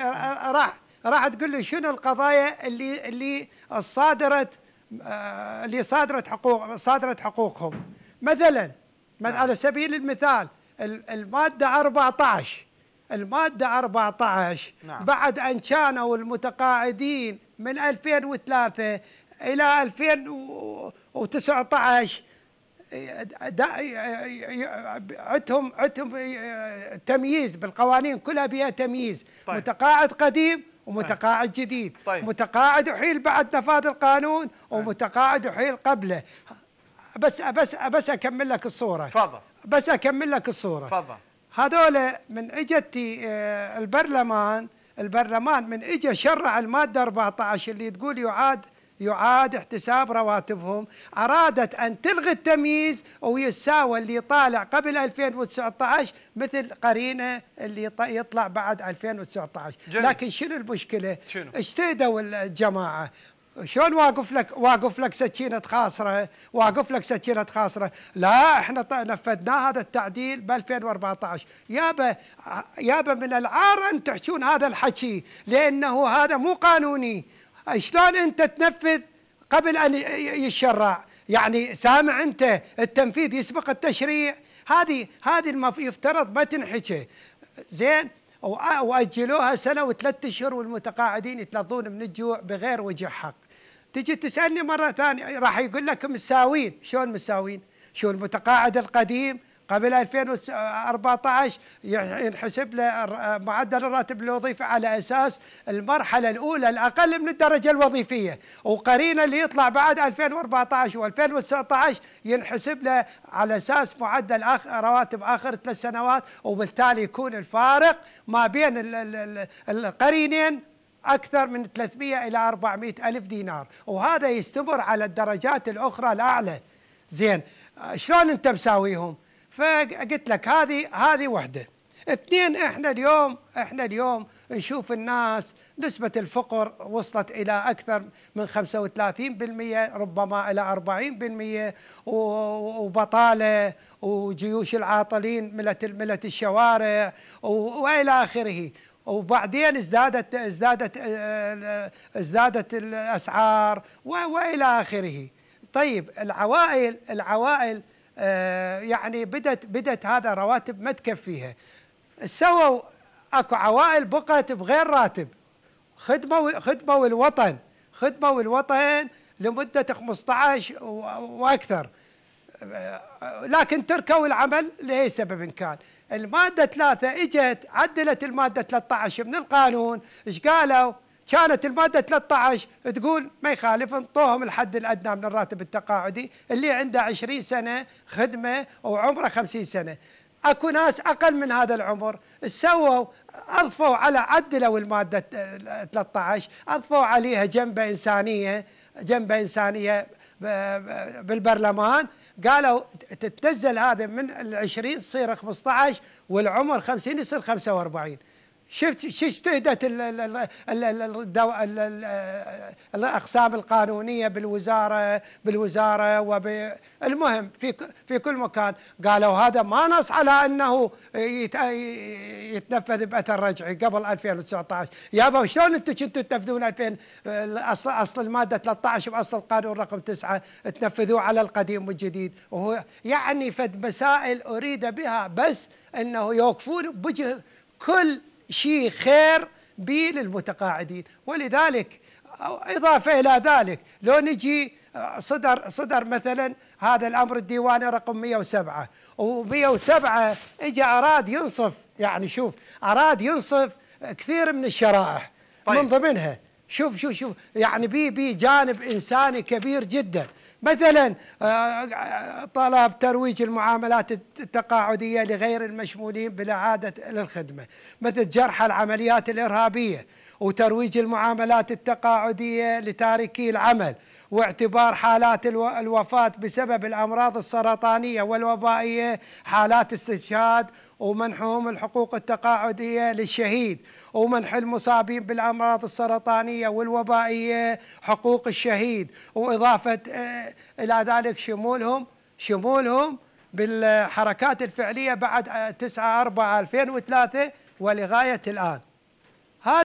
راح راح تقول لي شنو القضايا اللي اللي صادرت آه، اللي صادرت حقوق صادرت حقوقهم مثلا نعم. على سبيل المثال الماده 14 الماده 14 نعم. بعد ان كانوا المتقاعدين من 2003 الى 2019 عندهم عندهم آه، تمييز بالقوانين كلها بها تمييز طيب. متقاعد قديم ومتقاعد آه. جديد طيب. متقاعد وحيل بعد نفاذ القانون آه. ومتقاعد وحيل قبله بس بس بس اكمل لك الصوره تفضل بس اكمل لك الصوره تفضل هذول من اجت البرلمان البرلمان من اجى شرع الماده 14 اللي تقول يعاد يعاد احتساب رواتبهم أرادت أن تلغي التمييز ويساوى الساوى اللي طالع قبل 2019 مثل قرينة اللي يطلع بعد 2019 جميل. لكن شنو المشكلة شنو؟ اجتهدوا الجماعة شلون واقف لك واقف لك سكينه خاصره واقف لك سكينه خاصره لا احنا نفذنا هذا التعديل ب 2014 يابا يابا من العار ان تحشون هذا الحكي لانه هذا مو قانوني آه، شلون انت تنفذ قبل ان يشرع يعني سامع انت التنفيذ يسبق التشريع هذه هذه يفترض ما تنحكي زين آه، واجلوها سنه وثلاث اشهر والمتقاعدين يتلظون من الجوع بغير وجه حق تجي تسالني مره ثانيه راح يقول لك مساوين شلون مساوين شو المتقاعد القديم قبل 2014 ينحسب يعني له معدل الراتب الوظيفي على اساس المرحله الاولى الاقل من الدرجه الوظيفيه وقرينه اللي يطلع بعد 2014 و2019 ينحسب له على اساس معدل آخر رواتب اخر ثلاث سنوات وبالتالي يكون الفارق ما بين القرينين أكثر من 300 إلى 400 ألف دينار وهذا يستمر على الدرجات الأخرى الأعلى زين شلون أنت مساويهم فقلت لك هذه هذه وحده اثنين احنا اليوم احنا اليوم نشوف الناس نسبة الفقر وصلت إلى أكثر من 35% ربما إلى 40% وبطالة وجيوش العاطلين ملت ملت الشوارع وإلى آخره وبعدين ازدادت ازدادت آه، ازدادت الأسعار وإلى آخره طيب العوائل العوائل آه، يعني بدت بدت هذا رواتب ما تكفيها سووا اكو عوائل بقت بغير راتب خدموا خدموا الوطن خدموا الوطن لمده 15 واكثر آه، لكن تركوا العمل لاي سبب كان الماده ثلاثه اجت عدلت الماده 13 من القانون ايش قالوا؟ كانت المادة 13 تقول ما يخالف انطوهم الحد الأدنى من الراتب التقاعدي اللي عنده 20 سنة خدمة وعمره 50 سنة اكو ناس اقل من هذا العمر سووا اضفوا على عدلوا الماده 13 اضفوا عليها جنبه انسانيه جنبه انسانيه بالبرلمان قالوا تتنزل هذا من ال 20 تصير 15 والعمر 50 يصير 45 شفت اشتهدت الاقسام القانونيه بالوزاره بالوزاره وب المهم في في كل مكان قالوا هذا ما نص على انه يتنفذ باثر رجعي قبل 2019 يابا شلون انتم كنتوا تنفذون 2000 اصل اصل الماده 13 باصل القانون رقم 9 تنفذوه على القديم والجديد وهو يعني فد مسائل اريد بها بس انه يوقفون بوجه كل شيء خير به للمتقاعدين ولذلك إضافة إلى ذلك لو نجي صدر صدر مثلا هذا الأمر الديواني رقم 107 و107 إجا أراد ينصف يعني شوف أراد ينصف كثير من الشرائح طيب. من ضمنها شوف شوف شوف يعني بي بي جانب إنساني كبير جدا مثلا آه، آه، طلب ترويج المعاملات التقاعدية لغير المشمولين بالإعادة للخدمة مثل جرح العمليات الإرهابية وترويج المعاملات التقاعدية لتاركي العمل واعتبار حالات الوفاة بسبب الأمراض السرطانية والوبائية حالات استشهاد ومنحهم الحقوق التقاعدية للشهيد ومنح المصابين بالأمراض السرطانية والوبائية حقوق الشهيد وإضافة آه، إلى ذلك شمولهم شمولهم بالحركات الفعلية بعد 9 4 2003 ولغاية الآن